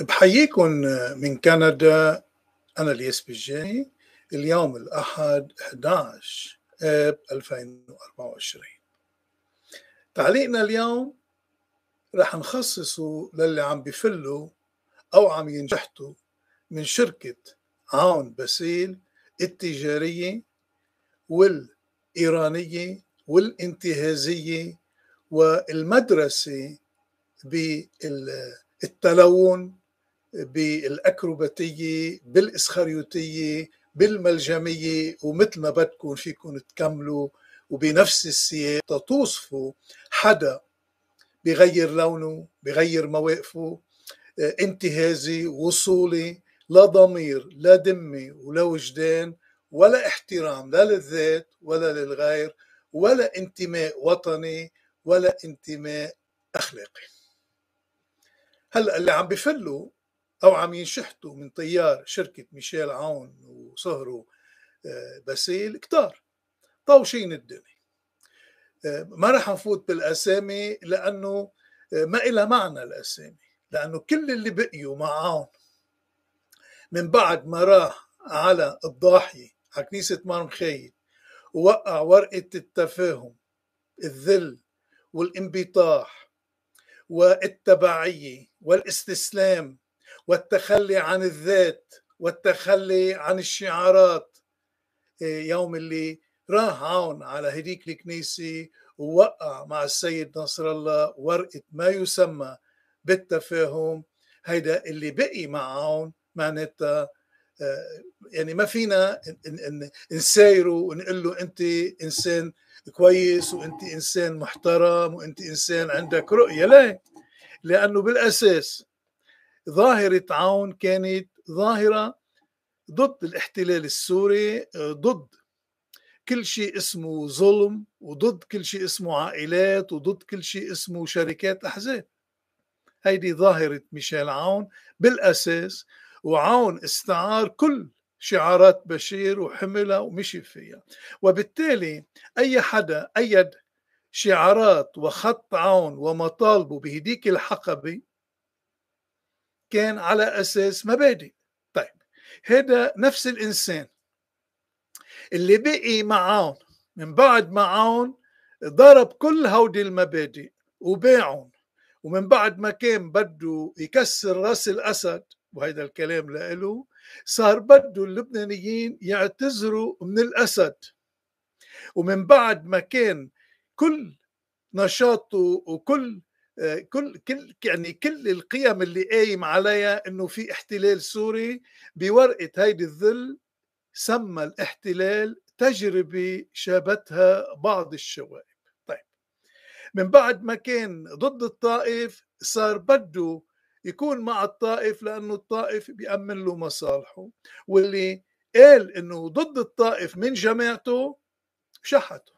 بحييكم من كندا أنا الياس بجاني اليوم الأحد 11 آب 2024 تعليقنا اليوم رح نخصصه للي عم بفلوا أو عم ينجحتوا من شركة عون باسيل التجارية والإيرانية والانتهازية والمدرسة بالتلون بالاكروباتيه بالاسخريوتيه بالملجميه ومثل ما بدكم فيكم تكملوا وبنفس السياق توصفوا حدا بغير لونه بغير مواقفه آه، انتهازي وصولي لا ضمير لا دمي ولا وجدان ولا احترام لا للذات ولا للغير ولا انتماء وطني ولا انتماء اخلاقي هلا اللي عم بفلوا أو عم ينشحتوا من طيار شركة ميشيل عون وصهره آه، باسيل كتار طوشين الدنيا آه، ما رح نفوت بالأسامي لأنه آه، ما إلها معنى الأسامي لأنه كل اللي بقيوا مع عون من بعد ما راح على الضاحية على كنيسة مار ووقع ورقة التفاهم الذل والانبطاح والتبعية والاستسلام والتخلي عن الذات والتخلي عن الشعارات إيه، يوم اللي راح عون على هديك الكنيسة ووقع مع السيد نصر الله ورقة ما يسمى بالتفاهم هيدا اللي بقي مع عون معناتها آه، يعني ما فينا نسايره ونقول له انت انسان كويس وانت انسان محترم وانت انسان عندك رؤيه لا لانه بالاساس ظاهرة عون كانت ظاهرة ضد الاحتلال السوري آه، ضد كل شيء اسمه ظلم وضد كل شيء اسمه عائلات وضد كل شيء اسمه شركات أحزاب هيدي ظاهرة ميشيل عون بالأساس وعون استعار كل شعارات بشير وحملها ومشي فيها وبالتالي أي حدا أيد شعارات وخط عون ومطالبه بهديك الحقبة كان على اساس مبادئ طيب هذا نفس الانسان اللي بقي معاون من بعد معاون ضرب كل هودي المبادئ وباعهم ومن بعد ما كان بده يكسر راس الاسد وهذا الكلام لإله صار بده اللبنانيين يعتذروا من الاسد ومن بعد ما كان كل نشاطه وكل كل كل يعني كل القيم اللي قايم عليها انه في احتلال سوري بورقه هيدي الذل سمى الاحتلال تجربه شابتها بعض الشوائب طيب من بعد ما كان ضد الطائف صار بده يكون مع الطائف لانه الطائف بيامن له مصالحه واللي قال انه ضد الطائف من جماعته شحته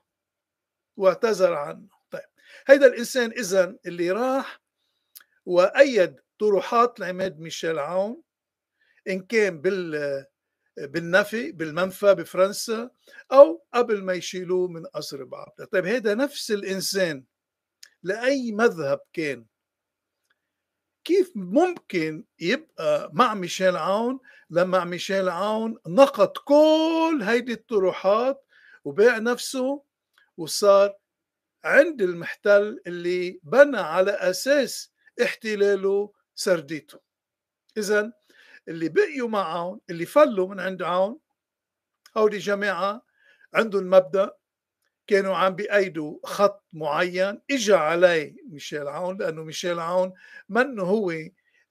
واعتذر عنه هذا الإنسان إذا اللي راح وأيد طروحات لعماد ميشيل عون إن كان بال بالنفي بالمنفى بفرنسا أو قبل ما يشيلوه من قصر بعبدة طيب هذا نفس الإنسان لأي مذهب كان كيف ممكن يبقى مع ميشيل عون لما ميشيل عون نقد كل هيدي الطروحات وباع نفسه وصار عند المحتل اللي بنى على أساس احتلاله سرديته إذا اللي بقيوا معهم اللي فلوا من عند عون هودي جماعة عندهم مبدأ كانوا عم بأيدوا خط معين إجا عليه ميشيل عون لأنه ميشيل عون منه هو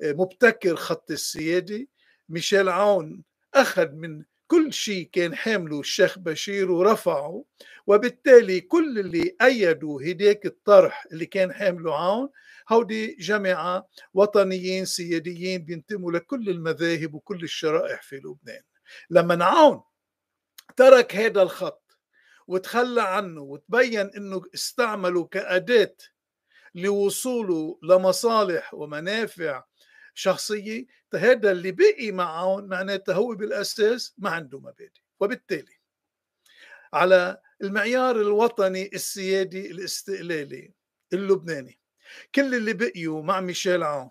مبتكر خط السيادة ميشيل عون أخذ من كل شيء كان حامله الشيخ بشير ورفعه وبالتالي كل اللي أيدوا هداك الطرح اللي كان حامله عون هودي جماعة وطنيين سياديين بينتموا لكل المذاهب وكل الشرائح في لبنان لما عون ترك هذا الخط وتخلى عنه وتبين انه استعمله كأداة لوصوله لمصالح ومنافع شخصيه هذا اللي بقي معهم معناتها هو بالاساس ما عنده مبادئ وبالتالي على المعيار الوطني السيادي الاستقلالي اللبناني كل اللي بقيوا مع ميشيل عون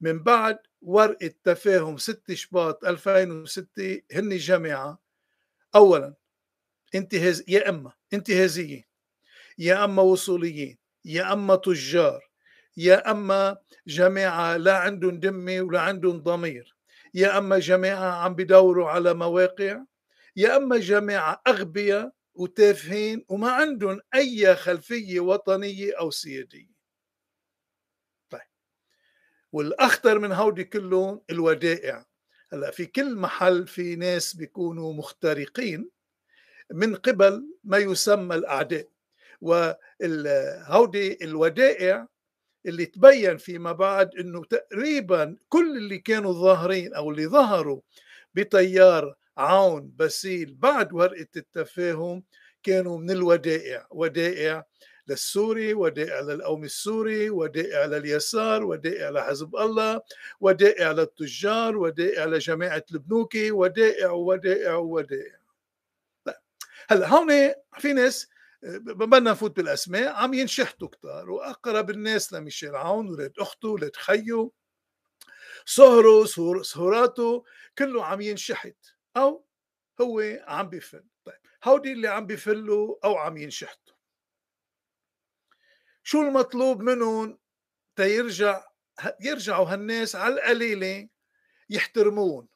من بعد ورقة تفاهم 6 شباط 2006 هن جماعة أولا انتهاز يا إما انتهازيين يا إما وصوليين يا إما تجار يا اما جماعه لا عندهم دمه ولا عندهم ضمير يا اما جماعه عم بدوروا على مواقع يا اما جماعه اغبياء وتافهين وما عندهم اي خلفيه وطنيه او سياديه طيب والاخطر من هودي كلهم الودائع هلا في كل محل في ناس بيكونوا مخترقين من قبل ما يسمى الاعداء وهودي الودائع اللي تبين فيما بعد انه تقريبا كل اللي كانوا ظاهرين او اللي ظهروا بتيار عون باسيل بعد ورقه التفاهم كانوا من الودائع ودائع للسوري ودائع للقوم السوري ودائع لليسار ودائع لحزب الله ودائع للتجار ودائع لجماعة البنوكي ودائع ودائع ودائع هلا هون في ناس بدنا نفوت بالاسماء عم ينشحتوا كتار واقرب الناس لميشيل عون ولاد اخته ولاد خيو سهره سهراته كله عم ينشحت او هو عم بفل طيب هودي اللي عم بفلوا او عم ينشحتوا شو المطلوب منهم تيرجع يرجعوا هالناس على القليله يحترمون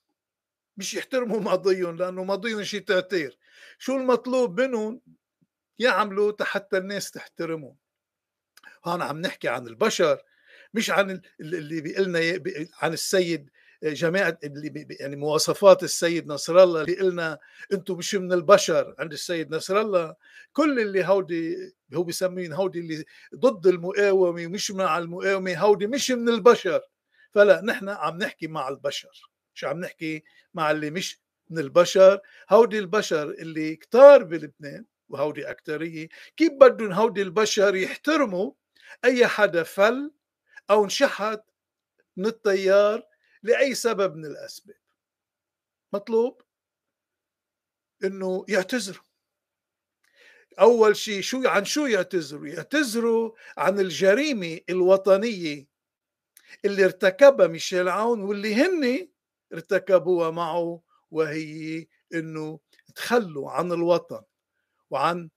مش يحترموا ماضيهم لانه ماضيهم شي تاتير شو المطلوب منهم يعملوا حتى الناس تحترمه هون عم نحكي عن البشر مش عن اللي بيقلنا عن السيد جماعة اللي يعني مواصفات السيد نصر الله اللي قلنا انتم مش من البشر عند السيد نصر الله كل اللي هودي هو بيسميهم هودي اللي ضد المقاومة ومش مع المقاومة هودي مش من البشر فلا نحن عم نحكي مع البشر مش عم نحكي مع اللي مش من البشر هودي البشر اللي كتار بلبنان وهودي أكترية كيف بدهم هودي البشر يحترموا أي حدا فل أو انشحت من التيار لأي سبب من الأسباب مطلوب انه يعتذروا اول شيء شو عن شو يعتذروا يعتذروا عن الجريمه الوطنيه اللي ارتكبها ميشيل عون واللي هن ارتكبوها معه وهي انه تخلوا عن الوطن وعن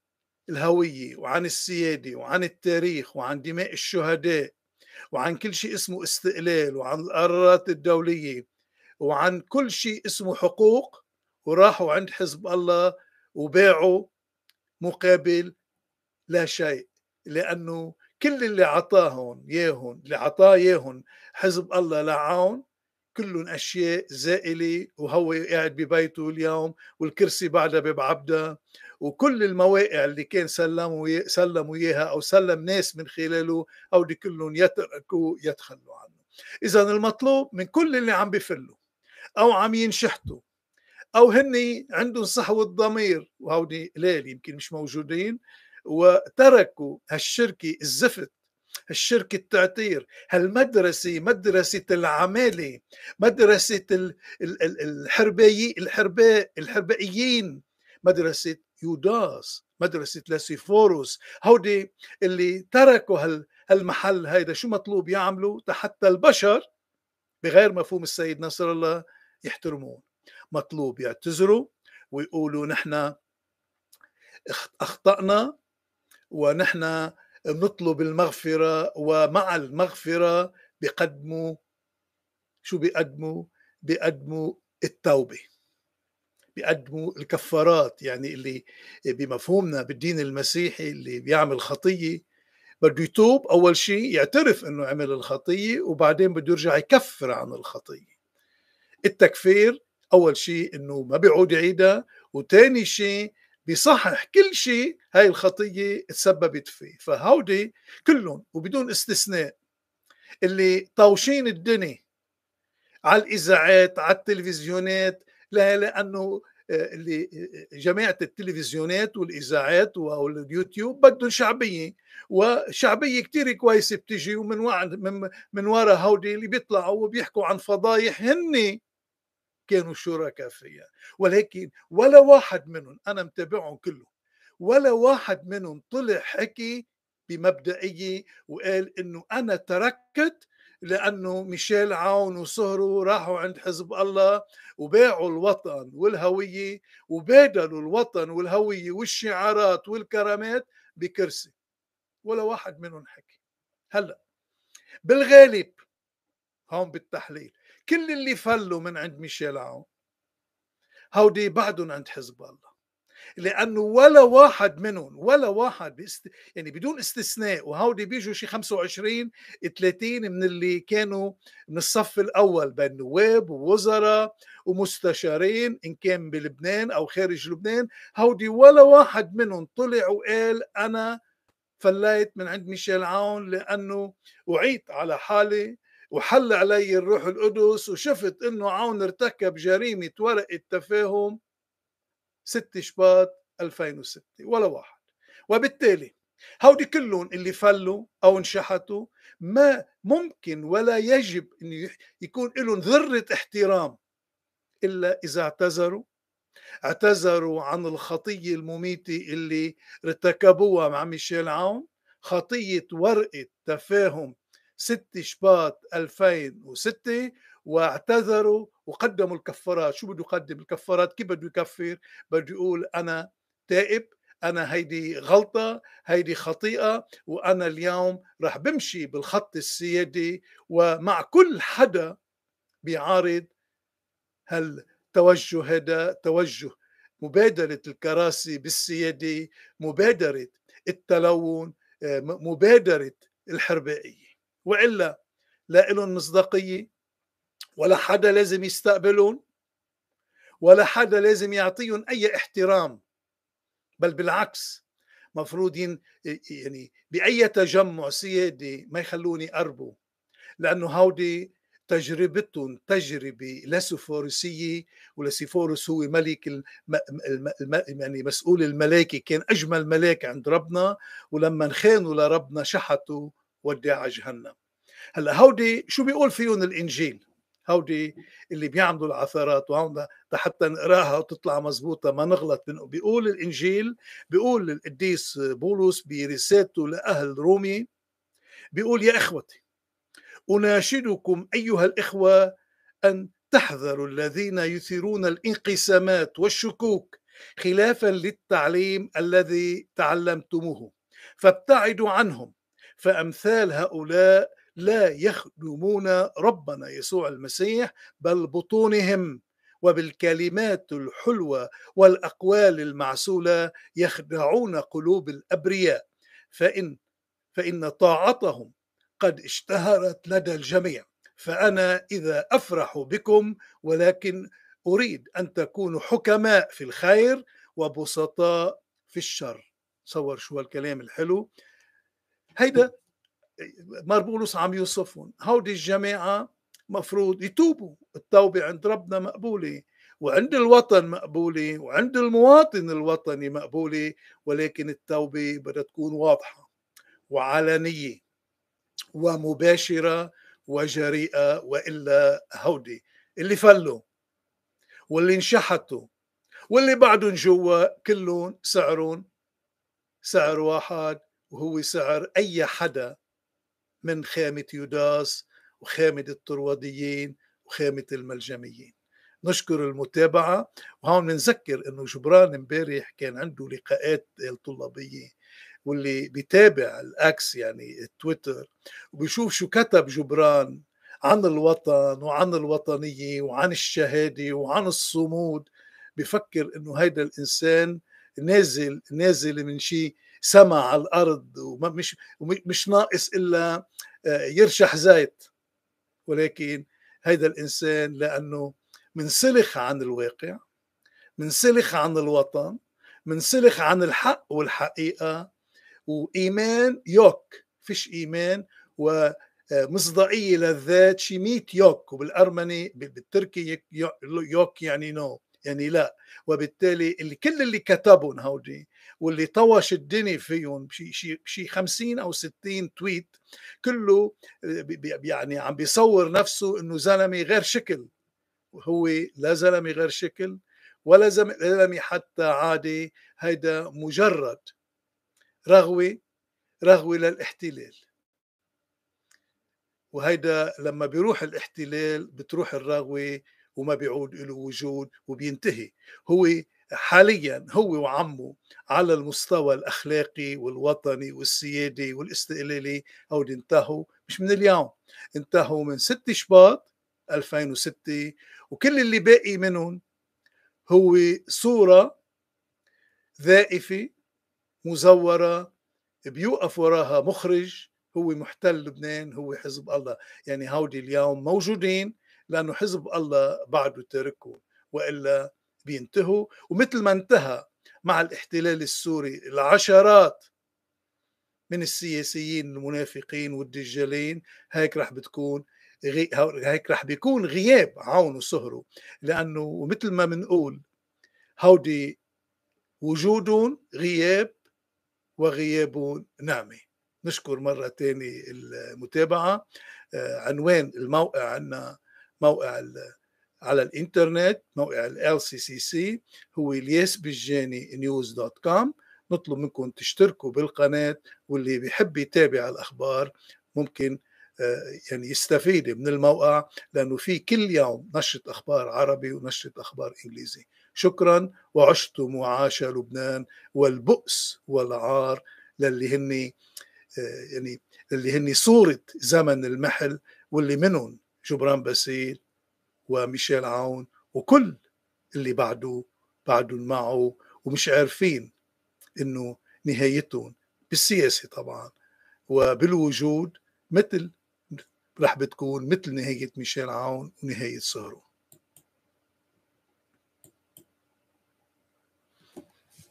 الهوية وعن السيادة وعن التاريخ وعن دماء الشهداء وعن كل شيء اسمه استقلال وعن القرارات الدولية وعن كل شيء اسمه حقوق وراحوا عند حزب الله وباعوا مقابل لا شيء لأنه كل اللي عطاهم ياهن اللي عطاه ياهن حزب الله لعون كلهم أشياء زائلة وهو قاعد ببيته اليوم والكرسي بعدها باب وكل المواقع اللي كان سلموا إيه، سلموا اياها او سلم ناس من خلاله او دي كلهم يتركوا يتخلوا عنه اذا المطلوب من كل اللي عم بفلوا او عم ينشحتوا او هن عندهم صحوه ضمير وهودي قليل يمكن مش موجودين وتركوا هالشركه الزفت الشركة التعتير هالمدرسة مدرسة العمالة مدرسة الحرباي الحرباء الحربائيين مدرسة يوداس مدرسة لاسيفوروس هودي اللي تركوا هال هالمحل هيدا شو مطلوب يعملوا حتى البشر بغير مفهوم السيد نصر الله يحترمون مطلوب يعتذروا ويقولوا نحن أخطأنا ونحن نطلب المغفرة ومع المغفرة بقدموا شو بيقدموا بيقدموا التوبة بيقدموا الكفارات يعني اللي بمفهومنا بالدين المسيحي اللي بيعمل خطيه بده يتوب اول شيء يعترف انه عمل الخطيه وبعدين بده يرجع يكفر عن الخطيه التكفير اول شيء انه ما بيعود يعيدها وثاني شيء بيصحح كل شيء هاي الخطيه تسببت فيه فهودي كلهم وبدون استثناء اللي طاوشين الدنيا على الاذاعات على التلفزيونات لانه آه، اللي آه، آه، جماعه التلفزيونات والاذاعات واليوتيوب بدهم شعبيه وشعبيه كثير كويسه بتجي ومن من, من ورا هودي اللي بيطلعوا وبيحكوا عن فضايح هن كانوا شركاء فيها ولكن ولا واحد منهم انا متابعهم كلهم ولا واحد منهم طلع حكي بمبدئيه وقال انه انا تركت لانه ميشيل عون وسهره راحوا عند حزب الله وباعوا الوطن والهويه وبادلوا الوطن والهويه والشعارات والكرامات بكرسي ولا واحد منهم حكي هلا بالغالب هون بالتحليل كل اللي فلوا من عند ميشيل عون هودي بعدهم عند حزب الله لانه ولا واحد منهم ولا واحد بيست... يعني بدون استثناء وهودي بيجوا شي 25 30 من اللي كانوا من الصف الاول بين نواب ووزراء ومستشارين ان كان بلبنان او خارج لبنان هودي ولا واحد منهم طلع وقال انا فليت من عند ميشيل عون لانه وعيت على حالي وحل علي الروح القدس وشفت انه عون ارتكب جريمه ورقه تفاهم 6 شباط 2006 ولا واحد وبالتالي هودي كلهم اللي فلوا او انشحتوا ما ممكن ولا يجب ان يكون لهم ذره احترام الا اذا اعتذروا اعتذروا عن الخطيه المميته اللي ارتكبوها مع ميشيل عون خطيه ورقه تفاهم 6 شباط 2006 واعتذروا وقدموا الكفارات شو بده يقدم الكفارات كيف بده يكفر بده يقول أنا تائب أنا هيدي غلطة هيدي خطيئة وأنا اليوم رح بمشي بالخط السيادي ومع كل حدا بيعارض هالتوجه هذا توجه مبادرة الكراسي بالسيادة مبادرة التلون آه، مبادرة الحربائية وإلا لا لهم مصداقية ولا حدا لازم يستقبلهم ولا حدا لازم يعطيهم أي احترام بل بالعكس مفروض يعني بأي تجمع سيادي ما يخلوني أربو لأنه هودي تجربتهم تجربة لسفورسية ولسفورس هو ملك الم... الم... الم... يعني مسؤول الملائكة كان أجمل ملاك عند ربنا ولما خانوا لربنا شحتوا وداع جهنم هلا هودي شو بيقول فيهم الإنجيل هودي اللي بيعملوا العثرات وهون حتى نقراها وتطلع مزبوطة ما نغلط بيقول الإنجيل بيقول القديس بولس برسالته لأهل رومي بيقول يا إخوتي أناشدكم أيها الإخوة أن تحذروا الذين يثيرون الانقسامات والشكوك خلافا للتعليم الذي تعلمتموه فابتعدوا عنهم فامثال هؤلاء لا يخدمون ربنا يسوع المسيح بل بطونهم وبالكلمات الحلوة والأقوال المعسولة يخدعون قلوب الأبرياء فإن فإن طاعتهم قد اشتهرت لدى الجميع فأنا إذا أفرح بكم ولكن أريد أن تكونوا حكماء في الخير وبسطاء في الشر صور شو الكلام الحلو هيدا مربولوس عم يوصفهم هودي الجماعة مفروض يتوبوا التوبة عند ربنا مقبولة وعند الوطن مقبولة وعند المواطن الوطني مقبولة ولكن التوبة بدها تكون واضحة وعلنية ومباشرة وجريئة وإلا هودي اللي فلوا واللي انشحتوا واللي بعدهم جوا كلهم سعرهم سعر واحد وهو سعر أي حدا من خامة يوداس وخامة الطرواديين وخامة الملجميين نشكر المتابعة وهون نذكر أنه جبران امبارح كان عنده لقاءات الطلابية واللي بيتابع الأكس يعني التويتر وبيشوف شو كتب جبران عن الوطن وعن الوطنية وعن الشهادة وعن الصمود بفكر أنه هيدا الإنسان نازل نازل من شيء سما على الارض ومش مش ناقص الا آه، يرشح زيت ولكن هذا الانسان لانه منسلخ عن الواقع منسلخ عن الوطن منسلخ عن الحق والحقيقه وايمان يوك فيش ايمان ومصداقيه آه، للذات شي 100 يوك وبالارمني بالتركي يوك يعني نو يعني لا وبالتالي اللي كل اللي كتبهم هودي واللي طوش الدنيا فيهم شيء شي شي 50 او 60 تويت كله آه، يعني عم بيصور نفسه انه زلمه غير شكل هو لا زلمه غير شكل ولا زلمه حتى عادي هيدا مجرد رغوه رغوه للاحتلال وهيدا لما بيروح الاحتلال بتروح الرغوه وما بيعود له وجود وبينتهي هو حاليا هو وعمه على المستوى الاخلاقي والوطني والسيادي والاستقلالي هودي انتهوا مش من اليوم انتهوا من 6 شباط 2006 وكل اللي باقي منهم هو صوره ذائفه مزوره بيوقف وراها مخرج هو محتل لبنان هو حزب الله يعني هودي اليوم موجودين لأنه حزب الله بعده تركه وإلا بينتهوا ومثل ما انتهى مع الاحتلال السوري العشرات من السياسيين المنافقين والدجالين هيك رح بتكون غي... هيك رح بيكون غياب عون وصهره لانه ومثل ما بنقول هودي وجود غياب وغياب نعمه نشكر مره ثانيه المتابعه آه، عنوان الموقع عندنا موقع على الانترنت موقع ال سي هو الياس بالجاني نيوز دوت كوم نطلب منكم تشتركوا بالقناة واللي بيحب يتابع الأخبار ممكن آه، يعني يستفيد من الموقع لأنه في كل يوم نشرة أخبار عربي ونشرة أخبار إنجليزي شكرا وعشت معاش لبنان والبؤس والعار للي هني آه، يعني اللي هني صورة زمن المحل واللي منهم جبران باسيل وميشيل عون وكل اللي بعده بعدهم معه ومش عارفين انه نهايتهم بالسياسه طبعا وبالوجود مثل رح بتكون مثل نهايه ميشيل عون ونهايه سهرون